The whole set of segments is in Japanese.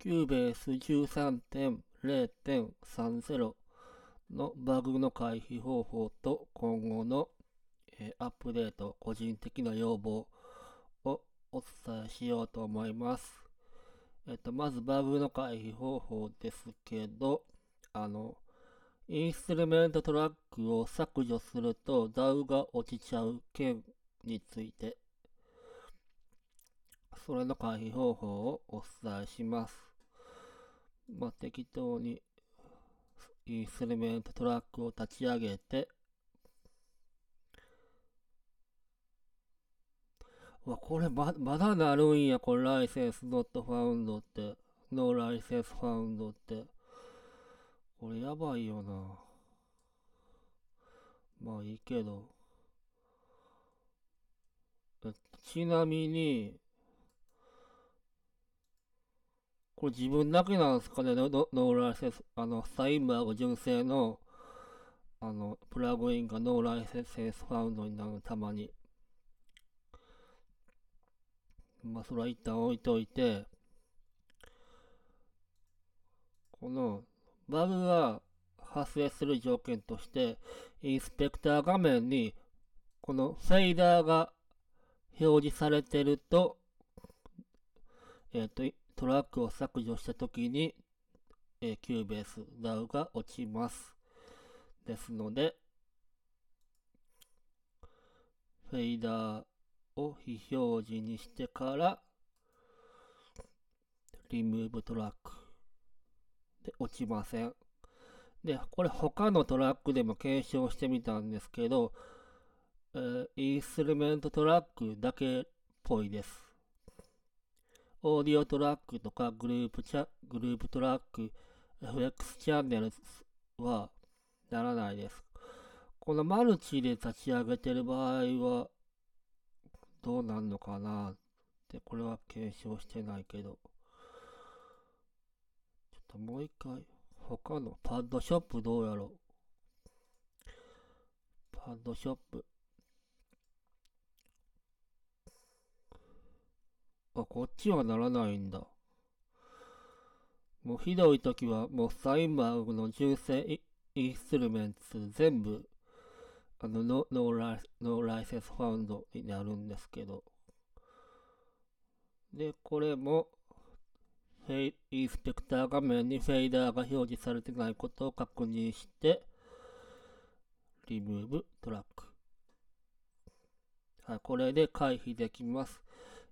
キューベース13.0.30のバグの回避方法と今後の、アップデート、個人的な要望をお伝えしようと思います。えっ、と、まずバグの回避方法ですけど、あの、インストゥルメントトラックを削除すると DAW が落ちちゃう件について、それの回避方法をお伝えします。まあ、適当に、インストルメントトラックを立ち上げて、わ、これま、まだなるんや、これ、ライセンスノットファウンドって。ノーライセンスファウンドって。これやばいよな。まあいいけど。ちなみに、これ自分だけなんですかね、ノーライセンス、あの、サインバーグ純正の、あの、プラグインがノーライセンスファウンドになる、たまに。まあ、それは一旦置いといて、この、バグが発生する条件として、インスペクター画面に、このフェイダーが表示されてると、えっ、ー、と、トラックを削除した時に、えー、キューベースダウが落ちます。ですので、フェイダーを非表示にしてから、リムーブトラックで落ちません。で、これ他のトラックでも検証してみたんですけど、えー、インストゥルメントトラックだけっぽいです。オーディオトラックとかグループチャ、グループトラック、FX チャンネルはならないです。このマルチで立ち上げてる場合は、どうなんのかなって、これは検証してないけど。ちょっともう一回、他のパッドショップどうやろうパッドショップ。あ、こっちはならないんだ。もうひどい時は、もうサインバーグの純正インストゥルメンツ全部、あの、ノノーライノーライセンスファウンドになるんですけど。で、これも、フェイインスペクター画面にフェイダーが表示されてないことを確認して、リムーブトラック。はい、これで回避できます。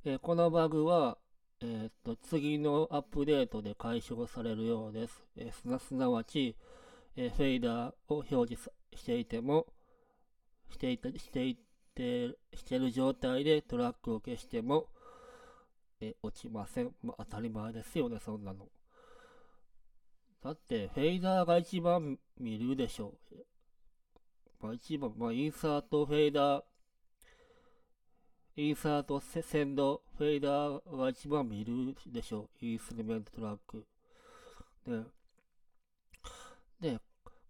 えこのバグは、えっ、と、次のアップデートで解消されるようです。えー、すな、すなわち、えー、フェイダーを表示していても、していて、していて、してる状態でトラックを消しても、え落ちません。まあ、当たり前ですよね、そんなの。だって、フェイダーが一番見るでしょう。まあ、一番、まあ、インサートフェイダー、インサート、センド、フェイダーは一番見るでしょ。インストゥルメントトラック。で、で、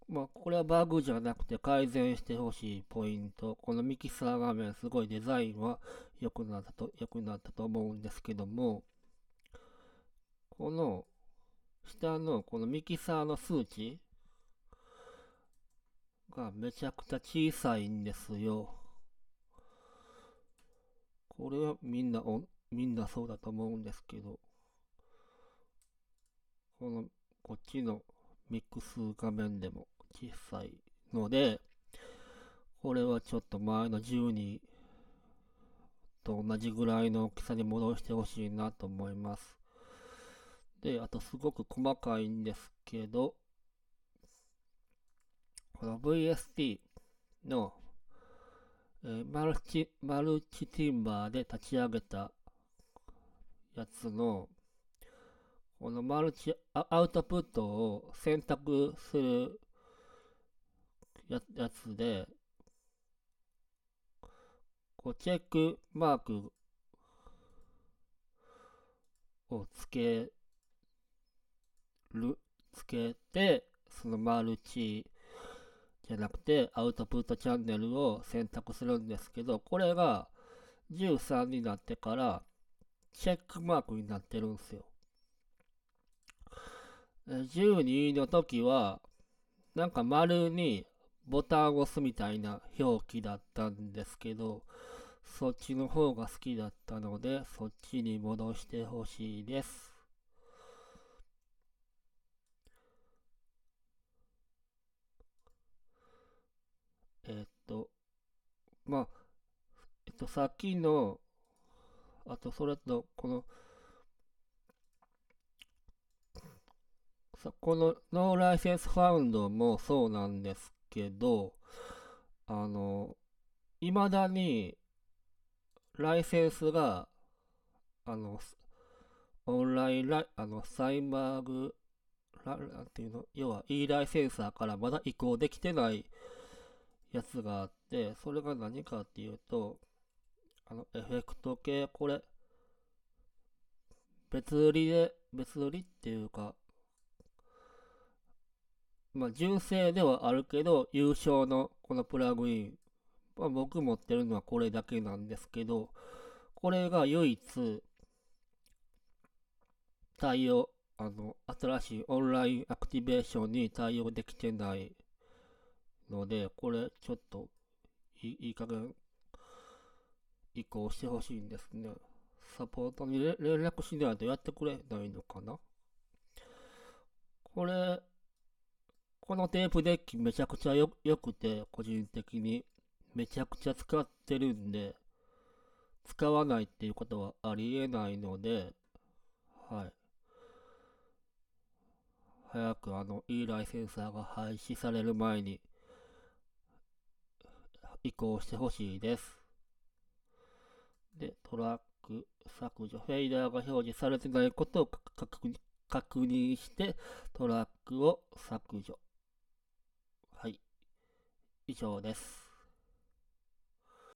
まあ、これはバグじゃなくて改善してほしいポイント。このミキサー画面、すごいデザインは良くなったと、良くなったと思うんですけども、この、下のこのミキサーの数値がめちゃくちゃ小さいんですよ。これはみんなお、みんなそうだと思うんですけど、この、こっちのミックス画面でも小さいので、これはちょっと前の12と同じぐらいの大きさに戻してほしいなと思います。で、あとすごく細かいんですけど、この VST のマルチ、マルチティンバーで立ち上げたやつの、このマルチアウトプットを選択するややつで、こうチェックマークをつける、つけて、そのマルチじゃなくて、アウトプットチャンネルを選択するんですけど、これが13になってから、チェックマークになってるんですよ。12の時は、なんか丸にボタンを押すみたいな表記だったんですけど、そっちの方が好きだったので、そっちに戻してほしいです。とさっきの、あとそれとこの、さこのノーライセンスファウンドもそうなんですけど、あの、未だにライセンスが、あの、オンラインライ、あの、サイバーグ、なんていうの、要は e ライセンサーからまだ移行できてないやつがあって、それが何かっていうと、あの、エフェクト系、これ、別売りで、別売りっていうか、まあ、純正ではあるけど、優勝のこのプラグイン、まあ、僕持ってるのはこれだけなんですけど、これが唯一、対応、あの、新しいオンラインアクティベーションに対応できてないので、これちょっといい加減移行してほしいんですね。サポートに連絡しないとやってくれないのかなこれ、このテープデッキめちゃくちゃよくて、個人的に。めちゃくちゃ使ってるんで、使わないっていうことはありえないので、はい。早くあの、いいライセンサーが廃止される前に、移行してほしいです。で、トラック削除、フェイダーが表示されてないことを確認して、トラックを削除。はい。以上です。